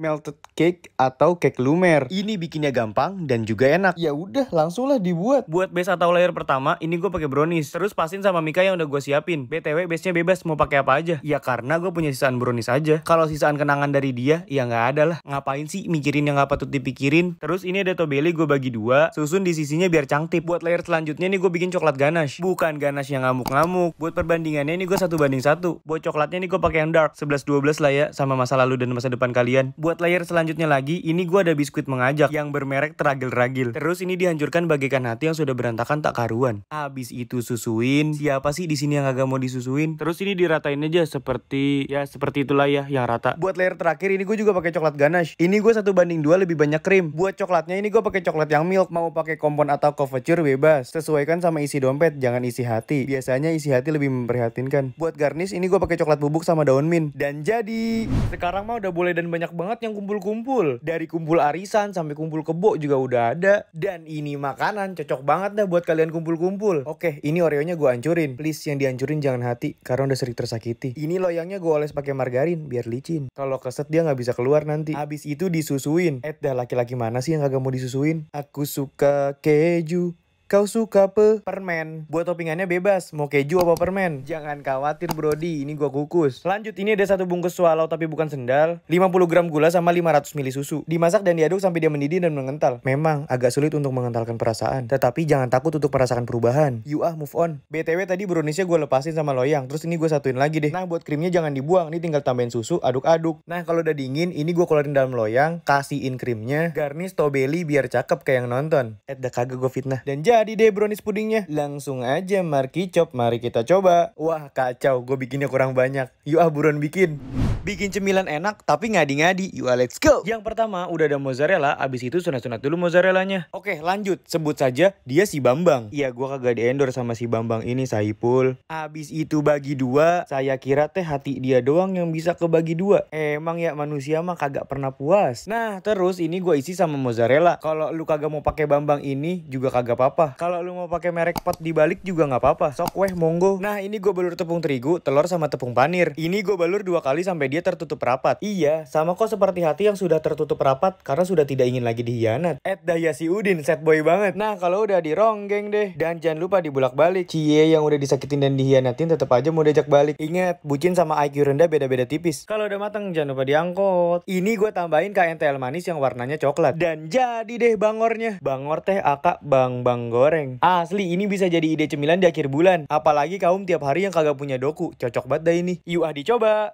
melted cake atau cake lumer. Ini bikinnya gampang dan juga enak. Ya udah, langsunglah dibuat. Buat base atau layer pertama, ini gue pakai brownies. Terus pasin sama Mika yang udah gue siapin. BTW base-nya bebas mau pakai apa aja. Ya karena gue punya sisaan brownies aja. Kalau sisaan kenangan dari dia, ya nggak ada lah. Ngapain sih mikirin yang nggak patut dipikirin? Terus ini ada tobeli gue bagi dua, susun di sisinya biar cantik. Buat layer selanjutnya ini gue bikin coklat ganache. Bukan ganache yang ngamuk-ngamuk. Buat perbandingannya ini gue satu banding satu. Buat coklatnya ini gue pakai yang dark, 11-12 lah ya, sama masa lalu dan masa depan kalian Buat layer selanjutnya lagi, ini gue ada biskuit mengajak yang bermerek teragil-ragil. Terus ini dihancurkan bagaikan hati yang sudah berantakan tak karuan. Habis itu susuin, siapa sih di sini yang agak mau disusuin? Terus ini diratain aja seperti, ya seperti itulah ya, yang rata. Buat layer terakhir ini gue juga pakai coklat ganache. Ini gue satu banding dua lebih banyak krim. Buat coklatnya ini gue pakai coklat yang milk. Mau pakai kompon atau coverture bebas. Sesuaikan sama isi dompet, jangan isi hati. Biasanya isi hati lebih memprihatinkan. Buat garnish ini gue pakai coklat bubuk sama daun mint. Dan jadi, sekarang mah udah boleh dan banyak banget banget yang kumpul-kumpul. Dari kumpul arisan sampai kumpul kebo juga udah ada. Dan ini makanan cocok banget dah buat kalian kumpul-kumpul. Oke, ini oreonya gue hancurin. Please yang dihancurin jangan hati karena udah sering tersakiti. Ini loyangnya gue oles pakai margarin biar licin. Kalau keset dia nggak bisa keluar nanti. Habis itu disusuin. Eh dah laki-laki mana sih yang kagak mau disusuin? Aku suka keju Kau suka apa? permen. Buat toppingannya bebas, mau keju apa permen. Jangan khawatir brodi ini gua kukus. Lanjut, ini ada satu bungkus swallow tapi bukan sendal. 50 gram gula sama 500 ml susu. Dimasak dan diaduk sampai dia mendidih dan mengental. Memang agak sulit untuk mengentalkan perasaan. Tetapi jangan takut untuk merasakan perubahan. You ah move on. BTW tadi browniesnya gua lepasin sama loyang. Terus ini gua satuin lagi deh. Nah buat krimnya jangan dibuang. Ini tinggal tambahin susu, aduk-aduk. Nah kalau udah dingin, ini gua keluarin dalam loyang. Kasihin krimnya. Garnish tobeli biar cakep kayak yang nonton. Eh, kagak gua fitnah. Dan jangan jadi deh brownies pudingnya. Langsung aja Marki Chop, mari kita coba. Wah kacau, gue bikinnya kurang banyak. Yuk ah buruan bikin. Bikin cemilan enak tapi ngadi-ngadi. You let's go. Yang pertama udah ada mozzarella, abis itu sunat-sunat dulu mozzarellanya. Oke lanjut, sebut saja dia si Bambang. Iya gua kagak diendor sama si Bambang ini Saipul. Abis itu bagi dua, saya kira teh hati dia doang yang bisa kebagi dua. Emang ya manusia mah kagak pernah puas. Nah terus ini gua isi sama mozzarella. Kalau lu kagak mau pakai Bambang ini juga kagak apa-apa. Kalau lu mau pakai merek pot di balik juga nggak apa-apa. Sok weh monggo. Nah ini gue balur tepung terigu, telur sama tepung panir. Ini gue balur dua kali sampai dia tertutup rapat. Iya, sama kok seperti hati yang sudah tertutup rapat karena sudah tidak ingin lagi dihianat. Ed daya si Udin, set boy banget. Nah, kalau udah di ronggeng deh. Dan jangan lupa dibulak-balik. Cie yang udah disakitin dan dihianatin tetap aja mau diajak balik. Ingat, bucin sama IQ rendah beda-beda tipis. Kalau udah mateng, jangan lupa diangkut. Ini gue tambahin KNTL manis yang warnanya coklat. Dan jadi deh bangornya. Bangor teh akak bang-bang goreng. Asli, ini bisa jadi ide cemilan di akhir bulan. Apalagi kaum tiap hari yang kagak punya doku. Cocok banget dah ini. Yuk ah dicoba.